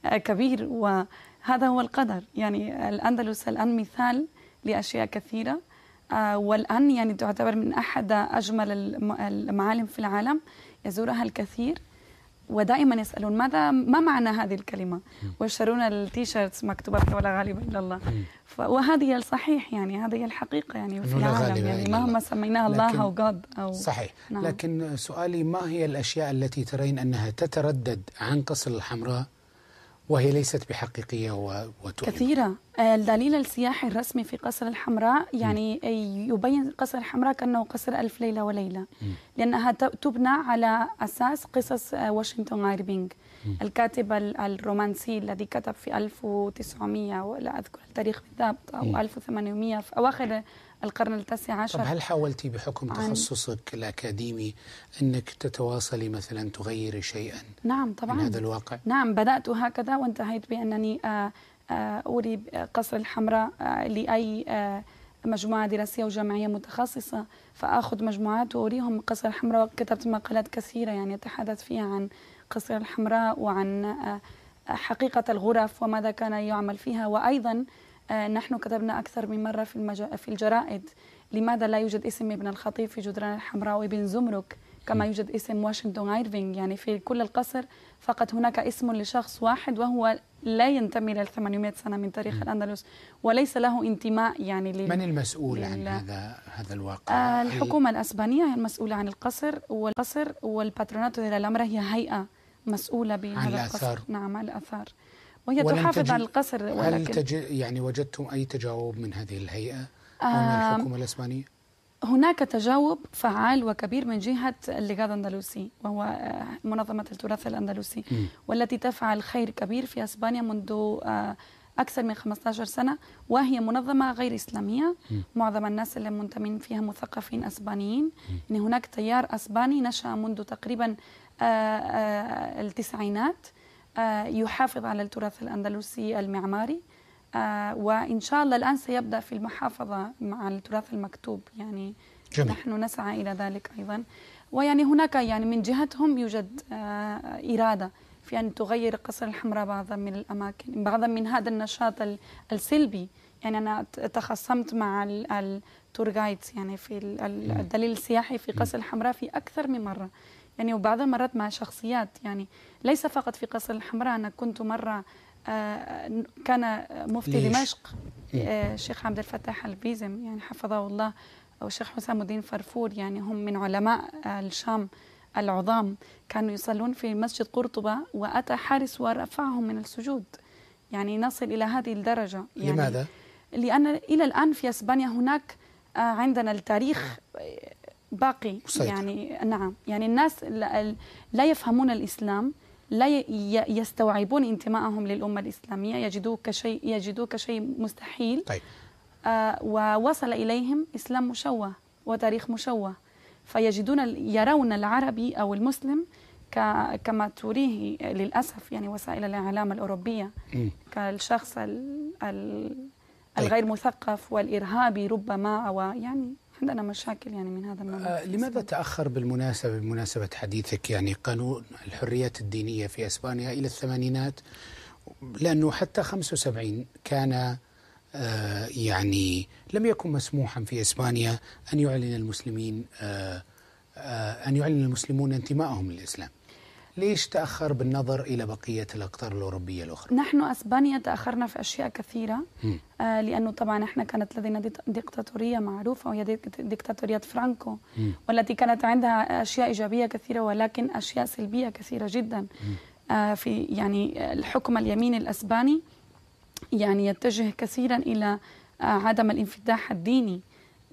آه، كبير وهذا هو القدر يعني الأندلس الآن مثال لأشياء كثيرة آه، والآن يعني تعتبر من أحد أجمل المعالم في العالم يزورها الكثير ودائما يسالون ماذا ما معنى هذه الكلمه ويشترون التيشيرتس مكتوبه ولا غالب الا الله وهذه الصحيح يعني هذه الحقيقه يعني في العالم يعني مهما سميناها الله او جاد او صحيح نعم. لكن سؤالي ما هي الاشياء التي ترين انها تتردد عن قصر الحمراء وهي ليست بحقيقية وتؤلم كثيرة آه، الدليل السياحي الرسمي في قصر الحمراء يعني م. يبين قصر الحمراء كأنه قصر ألف ليلة وليلة م. لأنها تبنى على أساس قصص آه، واشنطن آيربينغ الكاتب الرومانسي الذي كتب في 1900 ولا أذكر التاريخ بالضبط أو 1800 في أواخر القرن التاسع عشر طب هل حاولتي بحكم تخصصك الأكاديمي أنك تتواصلي مثلا تغيري شيئا نعم طبعا من هذا الواقع نعم بدأت هكذا وانتهيت بأنني أوري آه، آه، قصر الحمراء آه، لأي مجموعة دراسية وجامعية متخصصة فأخذ مجموعات وأريهم قصر الحمراء وكتبت مقالات كثيرة يعني أتحدث فيها عن قصر الحمراء وعن حقيقة الغرف وماذا كان يعمل فيها وأيضا آه، نحن كتبنا أكثر من مرة في, المج... في الجرائد لماذا لا يوجد اسم ابن الخطيب في جدران الحمراء وابن زمرك كما يوجد اسم واشنطن ايرفينج يعني في كل القصر فقط هناك اسم لشخص واحد وهو لا ينتمي لل 800 سنه من تاريخ م. الاندلس وليس له انتماء يعني لل... من المسؤول لل... عن هذا هذا الواقع؟ آه الحكومه الاسبانيه هي المسؤوله عن القصر والقصر والباتروناتو دي هي هيئه مسؤوله بهذا القصر نعم عن الاثار وهي تحافظ على القصر ولكن هل تج... يعني وجدتم أي تجاوب من هذه الهيئة أو من الحكومة الإسبانية؟ هناك تجاوب فعال وكبير من جهة الليغاد الأندلسي وهو منظمة التراث الأندلسي والتي تفعل خير كبير في أسبانيا منذ آه، أكثر من 15 سنة وهي منظمة غير إسلامية م. معظم الناس اللي منتمين فيها مثقفين أسبانيين يعني هناك تيار أسباني نشأ منذ تقريبا آه، آه، التسعينات آه، يحافظ على التراث الأندلسي المعماري آه، وإن شاء الله الآن سيبدأ في المحافظة مع التراث المكتوب يعني جميل. نحن نسعى إلى ذلك أيضا ويعني هناك يعني من جهتهم يوجد آه، إرادة في أن تغير قصر الحمراء بعضا من الأماكن بعضا من هذا النشاط السلبي يعني أنا تخصمت مع التور جايدز يعني في الدليل السياحي في قصر الحمراء في أكثر من مرة يعني وبعض المرات مع شخصيات يعني ليس فقط في قصر الحمراء أنا كنت مرة آه، كان مفتي دمشق الشيخ إيه. آه، عبد الفتاح البيزم يعني حفظه الله والشيخ حسام الدين فرفور يعني هم من علماء آه، الشام العظام كانوا يصلون في مسجد قرطبة وأتى حارس ورفعهم من السجود يعني نصل إلى هذه الدرجة يعني لماذا؟ لأن إلى الآن في أسبانيا هناك عندنا التاريخ باقي وسيطر. يعني نعم يعني الناس لا يفهمون الإسلام لا يستوعبون انتمائهم للأمة الإسلامية يجدوه كشيء يجدوه كشيء مستحيل طيب. آه ووصل إليهم إسلام مشوه وتاريخ مشوه فيجدون يرون العربي أو المسلم كما تريه للأسف يعني وسائل الإعلام الأوروبية كالشخص طيب. الغير مثقف والإرهابي ربما أو يعني عندنا مشاكل يعني من هذا النوع آه، لماذا تأخر بالمناسبة بمناسبة حديثك يعني قانون الحريات الدينية في إسبانيا إلى الثمانينات لأنه حتى 75 كان آه، يعني لم يكن مسموحا في إسبانيا أن يعلن المسلمين آه، أن يعلن المسلمون انتمائهم للإسلام ليش تأخر بالنظر إلى بقية الأقطار الأوروبية الأخرى؟ نحن أسبانيا تأخرنا في أشياء كثيرة آه لأنه طبعا إحنا كانت لدينا ديكتاتورية معروفة وهي ديكتاتورية فرانكو مم. والتي كانت عندها أشياء إيجابية كثيرة ولكن أشياء سلبية كثيرة جدا آه في يعني الحكم اليمين الأسباني يعني يتجه كثيرا إلى آه عدم الانفتاح الديني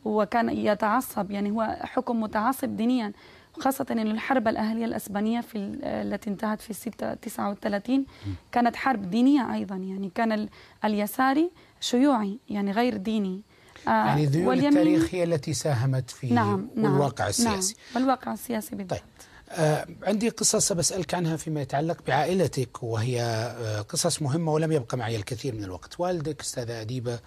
وكان يتعصب يعني هو حكم متعصب دينيا خاصة أن الحرب الأهلية الأسبانية في التي انتهت في 39 كانت حرب دينية أيضا يعني كان اليساري شيوعي يعني غير ديني آه، يعني ذيول التاريخ هي التي ساهمت في نعم, نعم، والواقع نعم السياسي نعم والواقع السياسي بالذات طيب. آه عندي قصص بسألك عنها فيما يتعلق بعائلتك وهي آه قصص مهمة ولم يبقى معي الكثير من الوقت والدك أستاذة أديبة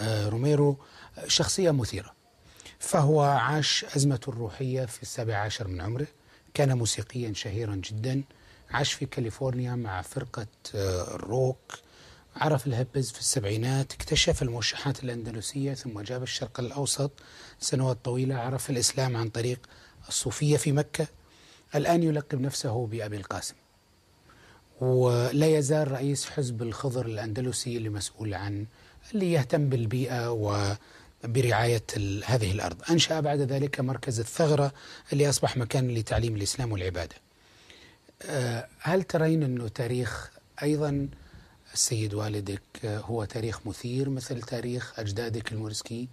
آه روميرو آه، شخصية مثيرة فهو عاش أزمة روحية في السابع عشر من عمره كان موسيقيا شهيرا جدا عاش في كاليفورنيا مع فرقة الروك آه، عرف الهبز في السبعينات اكتشف الموشحات الأندلسية ثم جاب الشرق الأوسط سنوات طويلة عرف الإسلام عن طريق الصوفية في مكة الآن يلقب نفسه بأبي القاسم ولا يزال رئيس حزب الخضر الأندلسي اللي مسؤول عن اللي يهتم بالبيئة و برعاية هذه الأرض أنشأ بعد ذلك مركز الثغرة اللي أصبح مكان لتعليم الإسلام والعبادة آه، هل ترين أنه تاريخ أيضا السيد والدك آه، هو تاريخ مثير مثل تاريخ أجدادك المورسكيين؟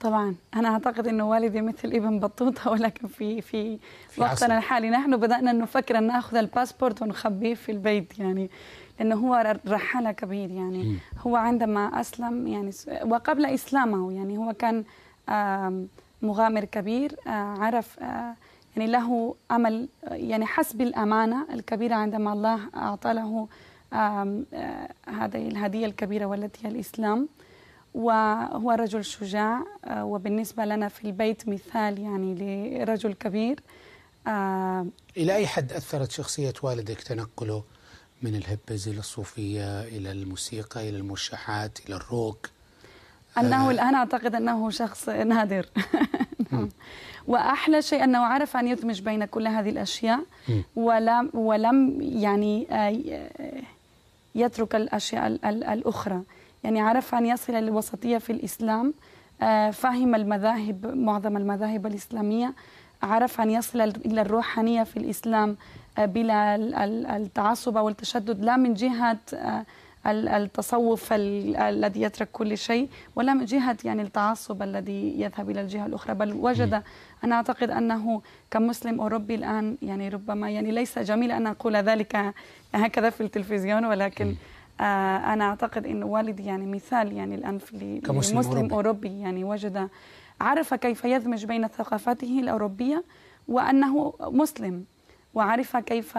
طبعا انا اعتقد انه والدي مثل ابن بطوطه ولكن في في, في وقتنا الحالي نحن بدانا نفكر ان ناخذ الباسبورت ونخبيه في البيت يعني لأنه هو رحالة كبير يعني هو عندما أسلم يعني وقبل إسلامه يعني هو كان مغامر كبير آه، عرف آه، يعني له أمل آه، يعني حسب الأمانة الكبيرة عندما الله أعطى له هذه الهدية الكبيرة والتي هي الإسلام وهو رجل شجاع وبالنسبة لنا في البيت مثال يعني لرجل كبير إلى أي حد أثرت شخصية والدك تنقله من الهبز إلى الصوفية إلى الموسيقى إلى المرشحات إلى الروك أنه آه الآن أعتقد أنه شخص نادر نعم. وأحلى شيء أنه عرف أن يدمج بين كل هذه الأشياء ولم, ولم يعني آه، يترك الأشياء الأخرى يعني عرف أن يصل للوسطية في الإسلام آه، فهم المذاهب معظم المذاهب الإسلامية عرف أن يصل إلى الروحانية في الإسلام بلا التعصب او التشدد لا من جهه آه، التصوف الذي يترك كل شيء ولا من جهه يعني التعصب الذي يذهب الى الجهه الاخرى بل وجد انا اعتقد انه كمسلم اوروبي الان يعني ربما يعني ليس جميل ان اقول ذلك هكذا في التلفزيون ولكن آه، انا اعتقد ان والدي يعني مثال يعني الان في كمسلم أوروبي. اوروبي يعني وجد عرف كيف يدمج بين ثقافته الاوروبيه وانه مسلم وعرف كيف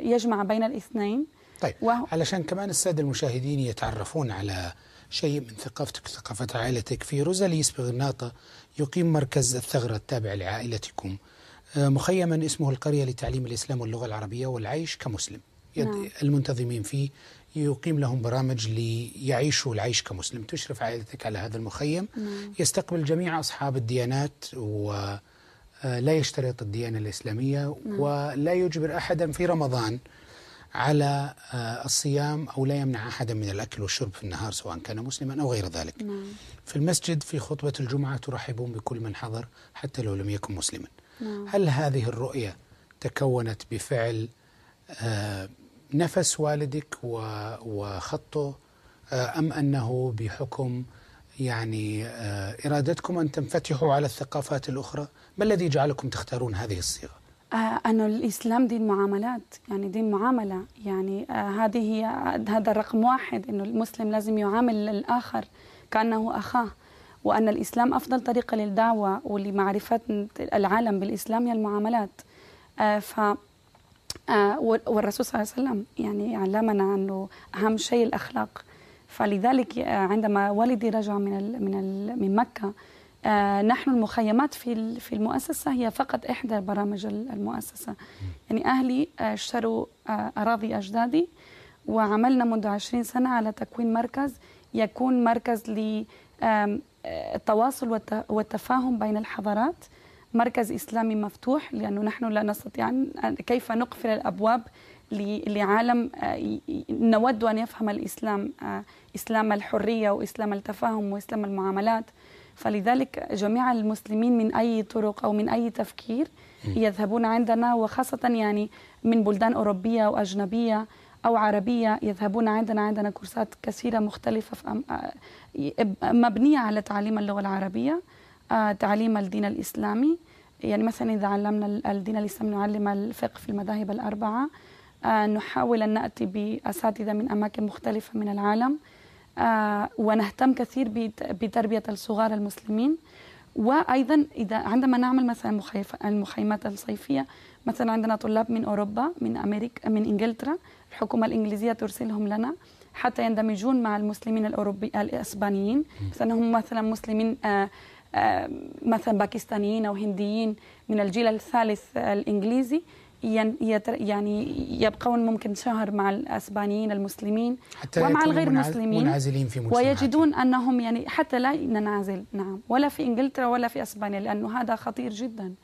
يجمع بين الاثنين طيب و... علشان كمان الساده المشاهدين يتعرفون على شيء من ثقافتك ثقافة عائلتك في روزاليس بغرناطة يقيم مركز الثغرة التابع لعائلتكم آه، مخيما اسمه القرية لتعليم الإسلام واللغة العربية والعيش كمسلم نعم. المنتظمين فيه يقيم لهم برامج ليعيشوا العيش كمسلم تشرف عائلتك على هذا المخيم نعم. يستقبل جميع أصحاب الديانات و آه، لا يشترط الديانة الإسلامية نعم. ولا يجبر أحدا في رمضان على آه، الصيام أو لا يمنع أحدا من الأكل والشرب في النهار سواء كان مسلما أو غير ذلك نعم. في المسجد في خطبة الجمعة ترحبون بكل من حضر حتى لو لم يكن مسلما نعم. هل هذه الرؤية تكونت بفعل آه، نفس والدك وخطه أم أنه بحكم يعني آه، إرادتكم أن تنفتحوا على الثقافات الأخرى ما الذي جعلكم تختارون هذه الصيغة؟ آه، أنه الإسلام دين معاملات يعني دين معاملة يعني آه، هذه هي هذا رقم واحد أنه المسلم لازم يعامل الآخر كأنه أخاه وأن الإسلام أفضل طريقة للدعوة ولمعرفة العالم بالإسلام هي المعاملات ف والرسول صلى الله عليه وسلم يعني علمنا أنه أهم شيء الأخلاق فلذلك آه، عندما والدي رجع من من من مكه آه، نحن المخيمات في في المؤسسه هي فقط احدى برامج المؤسسه يعني اهلي آه، اشتروا اراضي اجدادي وعملنا منذ 20 سنه على تكوين مركز يكون مركز للتواصل والتفاهم بين الحضارات مركز اسلامي مفتوح لانه نحن لا نستطيع كيف نقفل الابواب لعالم آه، نود أن يفهم الإسلام آه، إسلام الحرية وإسلام التفاهم وإسلام المعاملات فلذلك جميع المسلمين من أي طرق أو من أي تفكير يذهبون عندنا وخاصة يعني من بلدان أوروبية وأجنبية أو عربية يذهبون عندنا عندنا كورسات كثيرة مختلفة آه، مبنية على تعليم اللغة العربية تعليم الدين الإسلامي يعني مثلا إذا علمنا الدين الإسلامي نعلم الفقه في المذاهب الأربعة آه، نحاول أن نأتي بأساتذة من أماكن مختلفة من العالم آه، ونهتم كثير بتربية الصغار المسلمين وايضا اذا عندما نعمل مثلا المخيمات الصيفيه مثلا عندنا طلاب من اوروبا من امريكا من انجلترا الحكومه الانجليزيه ترسلهم لنا حتى يندمجون مع المسلمين الاوروبي الاسبانيين مثلا هم مثلا مسلمين آه، مثلا باكستانيين او هنديين من الجيل الثالث الانجليزي يعني يبقون ممكن شهر مع الاسبانيين المسلمين حتى ومع الغير مسلمين منعزلين في ويجدون انهم يعني حتى لا ننعزل نعم ولا في انجلترا ولا في اسبانيا لانه هذا خطير جدا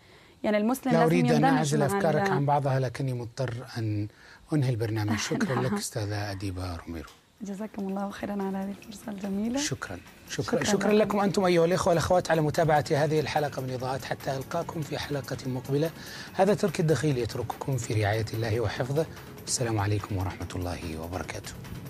يعني المسلم لا اريد ان اعزل افكارك عن بعضها لكني مضطر ان انهي البرنامج شكرا لك استاذه اديبه روميرو جزاكم الله خيرا على هذه الفرصة الجميلة شكرا شكرا, شكرا, شكرا لكم أنتم أيها الإخوة والأخوات على متابعة هذه الحلقة من إضاءات حتى ألقاكم في حلقة مقبلة هذا ترك الدخيل يترككم في رعاية الله وحفظه والسلام عليكم ورحمة الله وبركاته